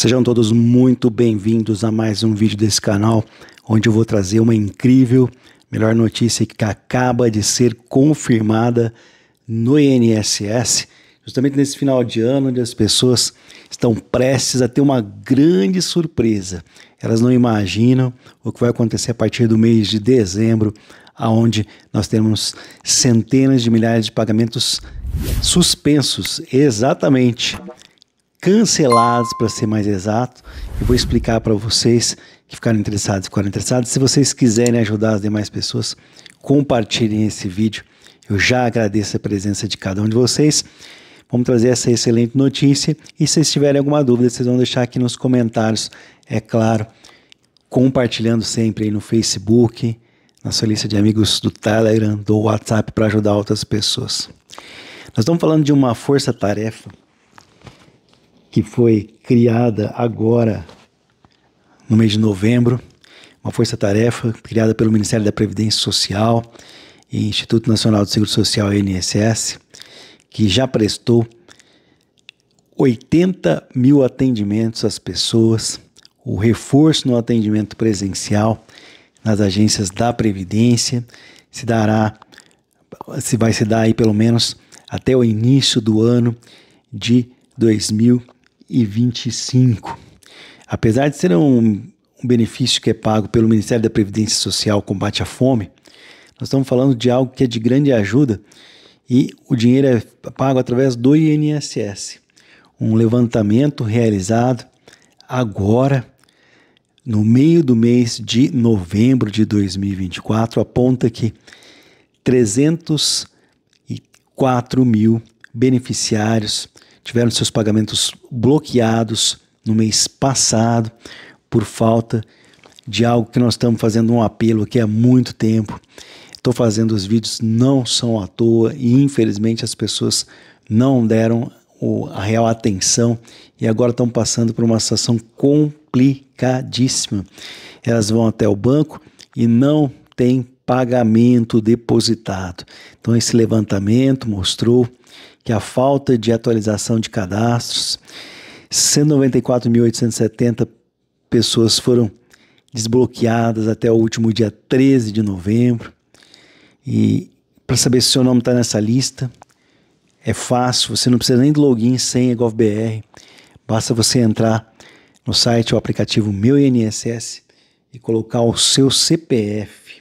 Sejam todos muito bem-vindos a mais um vídeo desse canal, onde eu vou trazer uma incrível, melhor notícia que acaba de ser confirmada no INSS, justamente nesse final de ano, onde as pessoas estão prestes a ter uma grande surpresa. Elas não imaginam o que vai acontecer a partir do mês de dezembro, aonde nós temos centenas de milhares de pagamentos suspensos, exatamente cancelados, para ser mais exato. Eu vou explicar para vocês que ficaram interessados, ficaram interessados. Se vocês quiserem ajudar as demais pessoas, compartilhem esse vídeo. Eu já agradeço a presença de cada um de vocês. Vamos trazer essa excelente notícia. E se vocês tiverem alguma dúvida, vocês vão deixar aqui nos comentários, é claro. Compartilhando sempre aí no Facebook, na sua lista de amigos do Telegram, do WhatsApp, para ajudar outras pessoas. Nós estamos falando de uma força-tarefa que foi criada agora no mês de novembro, uma força-tarefa criada pelo Ministério da Previdência Social e Instituto Nacional do Seguro Social, INSS, que já prestou 80 mil atendimentos às pessoas, o reforço no atendimento presencial nas agências da Previdência se dará, se vai se dar aí pelo menos até o início do ano de 2020. 2025. Apesar de ser um, um benefício que é pago pelo Ministério da Previdência Social Combate à Fome, nós estamos falando de algo que é de grande ajuda e o dinheiro é pago através do INSS. Um levantamento realizado agora, no meio do mês de novembro de 2024, aponta que 304 mil beneficiários tiveram seus pagamentos bloqueados no mês passado por falta de algo que nós estamos fazendo um apelo aqui há muito tempo. Estou fazendo os vídeos, não são à toa e infelizmente as pessoas não deram a real atenção e agora estão passando por uma situação complicadíssima. Elas vão até o banco e não tem pagamento depositado. Então, esse levantamento mostrou que a falta de atualização de cadastros. 194.870 pessoas foram desbloqueadas até o último dia 13 de novembro. E para saber se o seu nome está nessa lista, é fácil, você não precisa nem de login, sem GovBR. Basta você entrar no site ou aplicativo Meu INSS e colocar o seu CPF.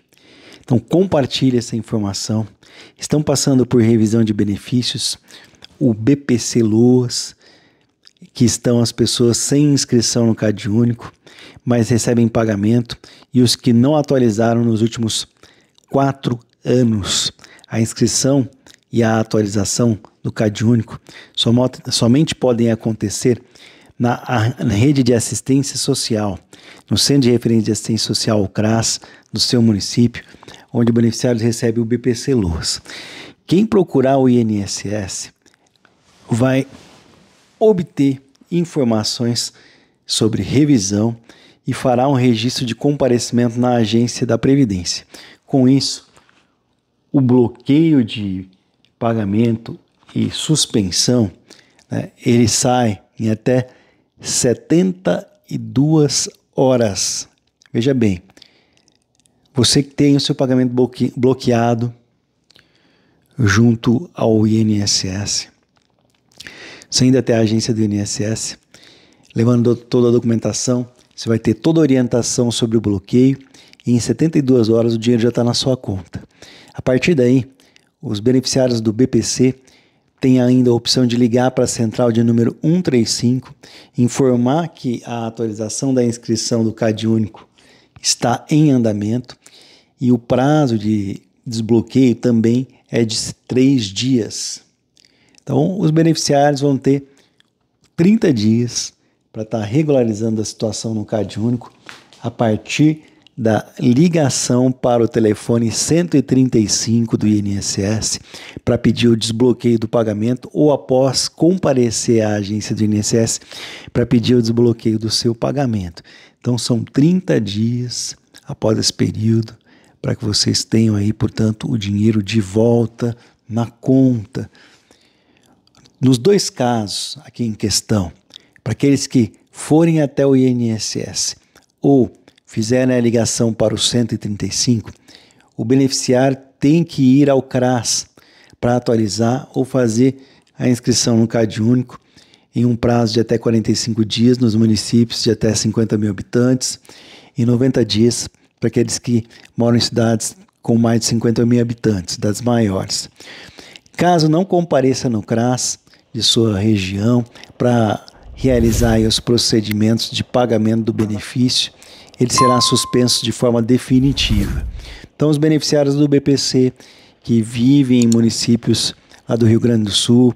Então compartilhe essa informação. Estão passando por revisão de benefícios, o BPC Luz, que estão as pessoas sem inscrição no CAD único, mas recebem pagamento, e os que não atualizaram nos últimos quatro anos. A inscrição e a atualização do CAD único somente podem acontecer na, rede de assistência social, no Centro de Referência de Assistência Social, o CRAS, do seu município, onde o beneficiário recebe o BPC Luz. Quem procurar o INSS vai obter informações sobre revisão e fará um registro de comparecimento na agência da Previdência. Com isso, o bloqueio de pagamento e suspensão né, ele sai em até 72 horas. Veja bem, você que tem o seu pagamento bloqueado junto ao INSS, você ainda tem a agência do INSS, levando toda a documentação, você vai ter toda a orientação sobre o bloqueio e em 72 horas o dinheiro já está na sua conta. A partir daí, os beneficiários do BPC têm ainda a opção de ligar para a central de número 135, informar que a atualização da inscrição do CAD único está em andamento e o prazo de desbloqueio também é de três dias. Então, os beneficiários vão ter 30 dias para estar tá regularizando a situação no CAD único a partir da ligação para o telefone 135 do INSS para pedir o desbloqueio do pagamento ou após comparecer à agência do INSS para pedir o desbloqueio do seu pagamento. Então são 30 dias após esse período para que vocês tenham aí, portanto, o dinheiro de volta na conta. Nos dois casos aqui em questão, para aqueles que forem até o INSS ou fizerem a ligação para o 135, o beneficiário tem que ir ao CRAS para atualizar ou fazer a inscrição no CAD único em um prazo de até 45 dias nos municípios de até 50 mil habitantes e 90 dias para aqueles que moram em cidades com mais de 50 mil habitantes, das maiores. Caso não compareça no CRAS de sua região para realizar os procedimentos de pagamento do benefício, ele será suspenso de forma definitiva. Então, os beneficiários do BPC que vivem em municípios lá do Rio Grande do Sul,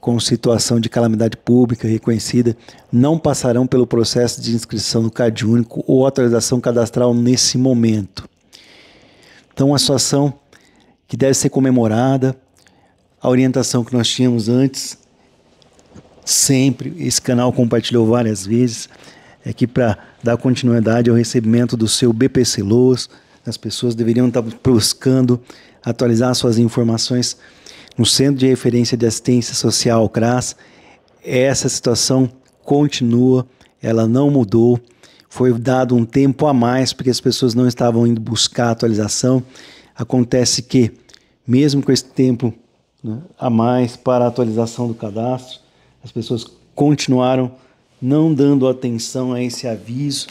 com situação de calamidade pública reconhecida não passarão pelo processo de inscrição no CAD único ou atualização cadastral nesse momento. Então, uma situação que deve ser comemorada, a orientação que nós tínhamos antes, sempre, esse canal compartilhou várias vezes, é que para dar continuidade ao recebimento do seu BPC Loas, as pessoas deveriam estar buscando atualizar suas informações no Centro de Referência de Assistência Social, CRAS, essa situação continua, ela não mudou. Foi dado um tempo a mais porque as pessoas não estavam indo buscar atualização. Acontece que, mesmo com esse tempo né, a mais para a atualização do cadastro, as pessoas continuaram não dando atenção a esse aviso.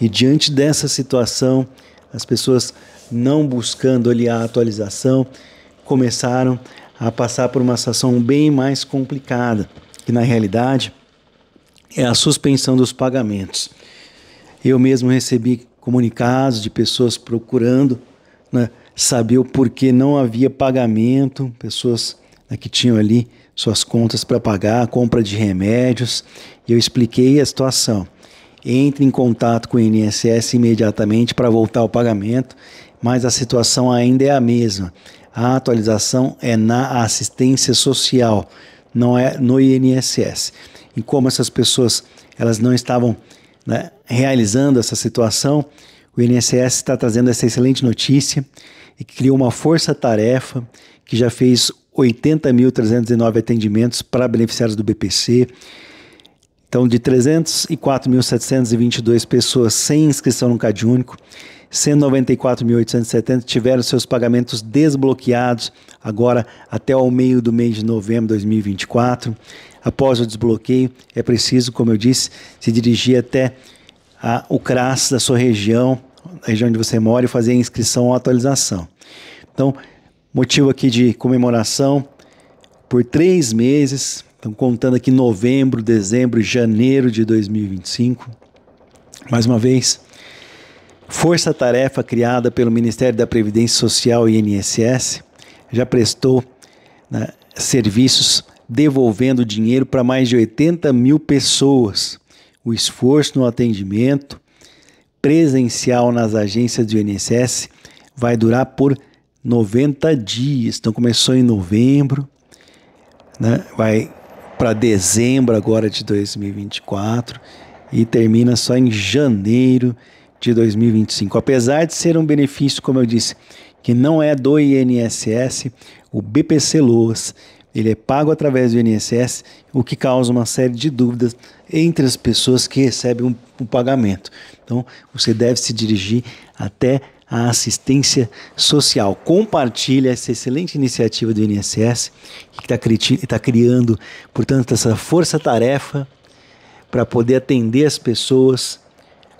E diante dessa situação, as pessoas não buscando ali a atualização, começaram a passar por uma situação bem mais complicada, que na realidade é a suspensão dos pagamentos. Eu mesmo recebi comunicados de pessoas procurando né, saber o porquê não havia pagamento, pessoas né, que tinham ali suas contas para pagar, compra de remédios, e eu expliquei a situação. Entre em contato com o INSS imediatamente para voltar ao pagamento, mas a situação ainda é a mesma. A atualização é na assistência social, não é no INSS. E como essas pessoas elas não estavam né, realizando essa situação, o INSS está trazendo essa excelente notícia e criou uma força-tarefa que já fez 80.309 atendimentos para beneficiários do BPC então, de 304.722 pessoas sem inscrição no CadÚnico, único, 194.870 tiveram seus pagamentos desbloqueados agora até o meio do mês de novembro de 2024. Após o desbloqueio, é preciso, como eu disse, se dirigir até a, o CRAS da sua região, a região onde você mora, e fazer a inscrição ou atualização. Então, motivo aqui de comemoração por três meses, Estamos contando aqui novembro, dezembro, janeiro de 2025. Mais uma vez, força-tarefa criada pelo Ministério da Previdência Social e INSS já prestou né, serviços devolvendo dinheiro para mais de 80 mil pessoas. O esforço no atendimento presencial nas agências do INSS vai durar por 90 dias. Então começou em novembro, né, vai para dezembro agora de 2024 e termina só em janeiro de 2025. Apesar de ser um benefício, como eu disse, que não é do INSS, o BPC Loas, ele é pago através do INSS, o que causa uma série de dúvidas entre as pessoas que recebem o um, um pagamento. Então, você deve se dirigir até a assistência social. Compartilhe essa excelente iniciativa do INSS, que está tá criando, portanto, essa força-tarefa para poder atender as pessoas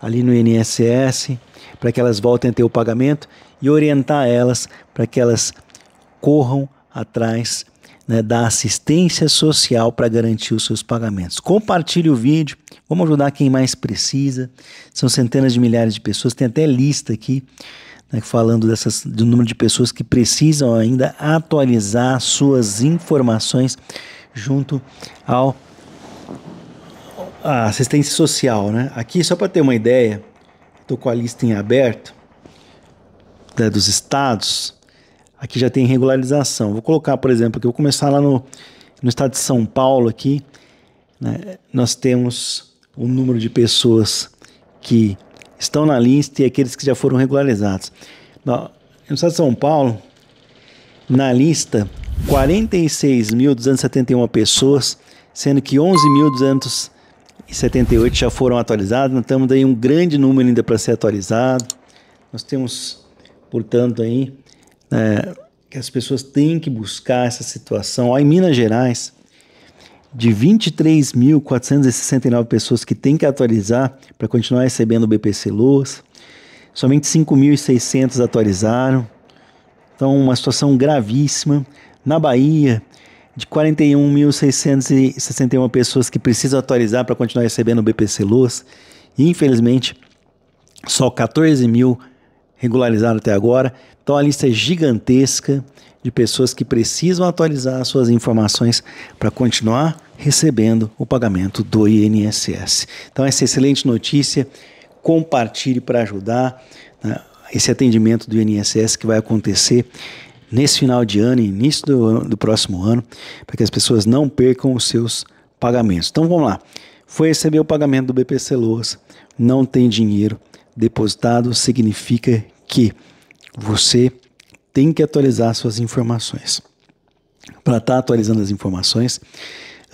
ali no INSS, para que elas voltem a ter o pagamento e orientar elas para que elas corram atrás né, da assistência social para garantir os seus pagamentos. Compartilhe o vídeo, vamos ajudar quem mais precisa. São centenas de milhares de pessoas, tem até lista aqui né, falando dessas, do número de pessoas que precisam ainda atualizar suas informações junto ao a assistência social, né? Aqui só para ter uma ideia, estou com a lista em aberto né, dos estados. Aqui já tem regularização. Vou colocar, por exemplo, que eu vou começar lá no, no estado de São Paulo aqui. Né? Nós temos o número de pessoas que estão na lista e aqueles que já foram regularizados. No, estado de São Paulo, na lista, 46.271 pessoas, sendo que 11.278 já foram atualizados. Nós temos aí um grande número ainda para ser atualizado. Nós temos, portanto, aí é, que as pessoas têm que buscar essa situação. Ó, em Minas Gerais, de 23.469 pessoas que têm que atualizar para continuar recebendo o BPC Luz, somente 5.600 atualizaram. Então, uma situação gravíssima. Na Bahia, de 41.661 pessoas que precisam atualizar para continuar recebendo o BPC Luz, infelizmente, só 14 mil regularizaram até agora. Então, a lista é gigantesca de pessoas que precisam atualizar suas informações para continuar recebendo o pagamento do INSS. Então, essa é excelente notícia, compartilhe para ajudar né, esse atendimento do INSS que vai acontecer nesse final de ano, início do, do próximo ano, para que as pessoas não percam os seus pagamentos. Então, vamos lá. Foi receber o pagamento do BPC Loas, não tem dinheiro depositado, significa que você tem que atualizar suas informações. Para estar tá atualizando as informações,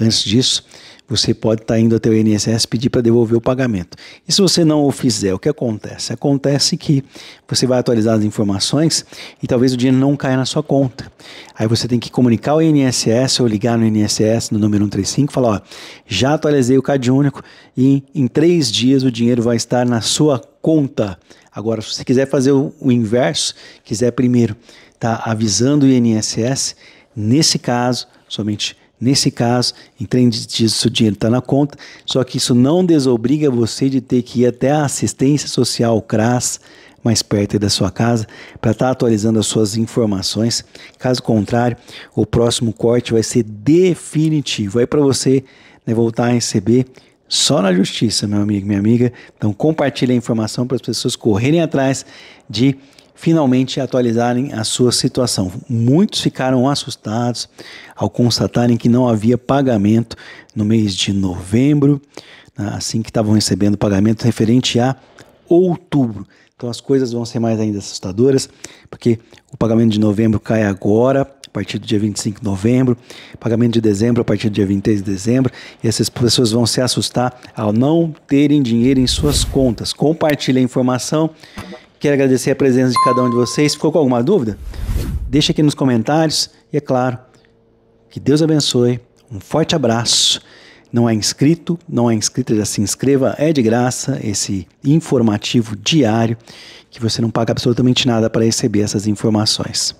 antes disso, você pode estar tá indo até o INSS pedir para devolver o pagamento. E se você não o fizer, o que acontece? Acontece que você vai atualizar as informações e talvez o dinheiro não caia na sua conta. Aí você tem que comunicar ao INSS ou ligar no INSS no número 135 e falar: ó, já atualizei o cadúnico único e em três dias o dinheiro vai estar na sua conta. Agora, se você quiser fazer o, inverso, quiser primeiro estar tá avisando o INSS, nesse caso, somente Nesse caso, em 30 dias o dinheiro está na conta, só que isso não desobriga você de ter que ir até a assistência social CRAS, mais perto da sua casa, para estar tá atualizando as suas informações. Caso contrário, o próximo corte vai ser definitivo. Aí é para você né, voltar a receber só na justiça, meu amigo, minha amiga. Então compartilhe a informação para as pessoas correrem atrás de finalmente atualizarem a sua situação. Muitos ficaram assustados ao constatarem que não havia pagamento no mês de novembro, né, assim que estavam recebendo pagamento referente a outubro. Então as coisas vão ser mais ainda assustadoras, porque o pagamento de novembro cai agora, a partir do dia 25 de novembro, pagamento de dezembro a partir do dia 23 de dezembro, e essas pessoas vão se assustar ao não terem dinheiro em suas contas. Compartilhe a informação. Quero agradecer a presença de cada um de vocês. Ficou com alguma dúvida? Deixa aqui nos comentários e é claro, que Deus abençoe. Um forte abraço não é inscrito, não é inscrito? já se inscreva, é de graça esse informativo diário que você não paga absolutamente nada para receber essas informações.